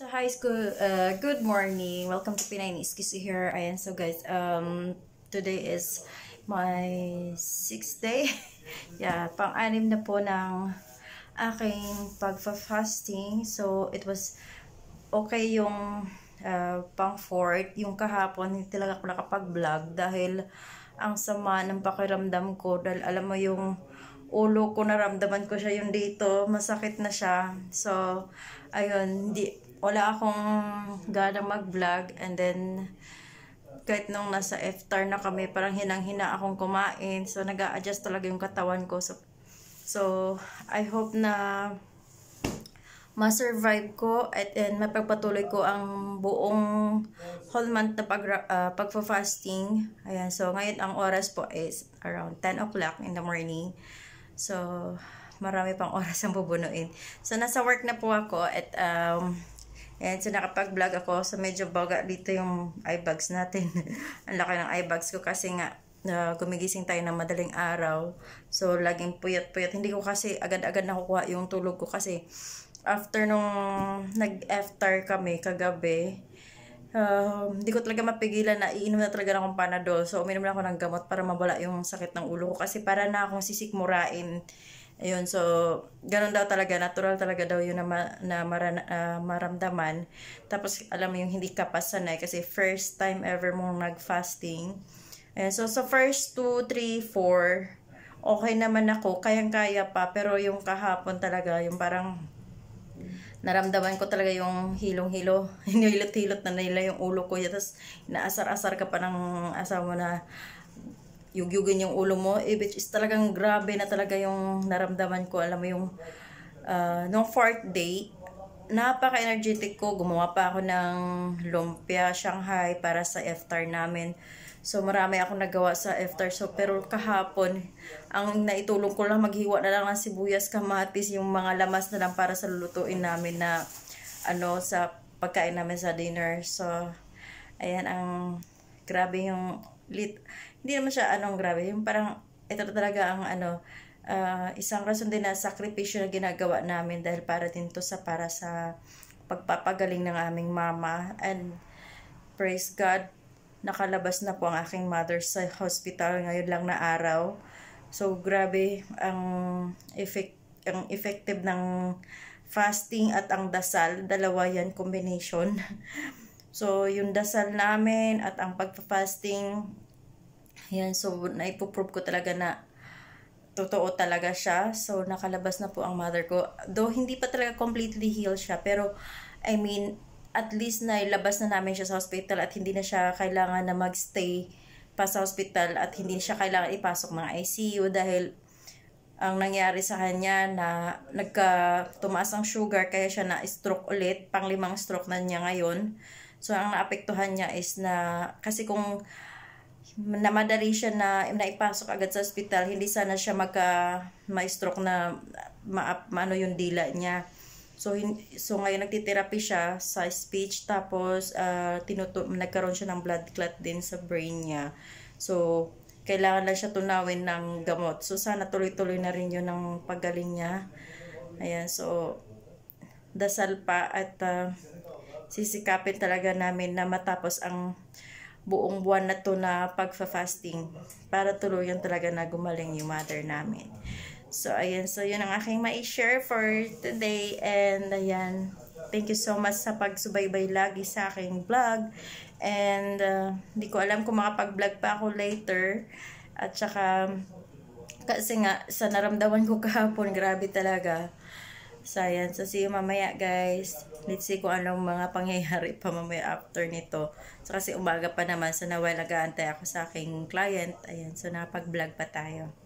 So, hi school. Uh, good morning. Welcome to Pinay ni here. Ayan, so guys, um, today is my sixth day. yeah, pang-anim na po ng aking pagfa-fasting. So, it was okay yung uh, pang-fourth. Yung kahapon, hindi talaga ako nakapag-vlog dahil ang sama ng pakiramdam ko. Dahil alam mo yung ulo ko, naramdaman ko siya yung dito. Masakit na siya. So, ayun, hindi wala akong gana mag-vlog and then kahit nung nasa iftar na kami parang hinang-hina akong kumain so nag adjust talaga yung katawan ko so, so I hope na ma-survive ko at then mapagpatuloy ko ang buong whole month na pag, uh, ah, pagfa-fasting ayan so ngayon ang oras po is around 10 o'clock in the morning so marami pang oras ang bubunuin so nasa work na po ako at um, And so nakapag-vlog ako. So medyo baga dito yung eye bags natin. Ang laki ng eye bags ko kasi nga uh, tayo ng madaling araw. So laging puyat-puyat. Hindi ko kasi agad-agad nakukuha yung tulog ko kasi after nung nag-after kami kagabi, uh, hindi ko talaga mapigilan na iinom na talaga ng Panadol. So uminom na ako ng gamot para mabala yung sakit ng ulo ko kasi para na akong sisikmurain Ayun, so, ganun daw talaga, natural talaga daw yun na, ma, na maran, uh, maramdaman. Tapos, alam mo yung hindi ka pasanay kasi first time ever mong nag-fasting. Ayun, so, sa so first 2, 3, 4, okay naman ako, kayang-kaya pa. Pero yung kahapon talaga, yung parang naramdaman ko talaga yung hilong-hilo, hinilot-hilot na nila yung ulo ko. Tapos, naasar-asar ka pa ng asawa na, yugyugin yung ulo mo, eh, which is talagang grabe na talaga yung naramdaman ko. Alam mo yung, uh, nung fourth day, napaka-energetic ko. Gumawa pa ako ng lumpia, Shanghai, para sa iftar namin. So, marami akong nagawa sa iftar. So, pero kahapon, ang naitulong ko lang, maghiwa na lang ng sibuyas, kamatis, yung mga lamas na lang para sa lulutuin namin na, ano, sa pagkain namin sa dinner. So, ayan ang, grabe yung lit hindi naman siya anong grabe yung parang ito talaga ang ano uh, isang rason din na sakripisyo na ginagawa namin dahil para din to sa para sa pagpapagaling ng aming mama and praise God nakalabas na po ang aking mother sa hospital ngayon lang na araw so grabe ang effect ang effective ng fasting at ang dasal dalawa yan combination So, yung dasal namin at ang pagpa-fasting, yan, so naipoprove ko talaga na totoo talaga siya. So, nakalabas na po ang mother ko. Though, hindi pa talaga completely healed siya, pero, I mean, at least na ilabas na namin siya sa hospital at hindi na siya kailangan na magstay pa sa hospital at hindi siya kailangan ipasok mga ICU dahil ang nangyari sa kanya na nagka tumaas ang sugar kaya siya na stroke ulit, panglimang stroke na niya ngayon. So, ang naapektuhan niya is na, kasi kung na madali siya na naipasok agad sa ospital, hindi sana siya magka ma-stroke na ma ano yung dila niya. So hin, so ngayon nagtitherapy siya sa speech tapos uh, ah, tinuto nagkaroon siya ng blood clot din sa brain niya. So kailangan lang siya tunawin ng gamot. So sana tuloy-tuloy na rin 'yon ang paggaling niya. Ayan, so dasal pa at uh, sisikapin talaga namin na matapos ang buong buwan na to na pagfa-fasting para tuluyan talaga na gumaling yung mother namin. So, ayan. So, yun ang aking ma-share for today. And, ayan. Thank you so much sa pagsubaybay lagi sa aking vlog. And, uh, hindi uh, ko alam kung makapag-vlog pa ako later. At saka, kasi nga, sa naramdaman ko kahapon, grabe talaga. Sayan. ayan. So, see you mamaya, guys. Let's see kung anong mga pangyayari pa mamaya after nito. So, kasi umaga pa naman. So, nawalagaan tayo ako sa aking client. Ayan. So, napag-vlog pa tayo.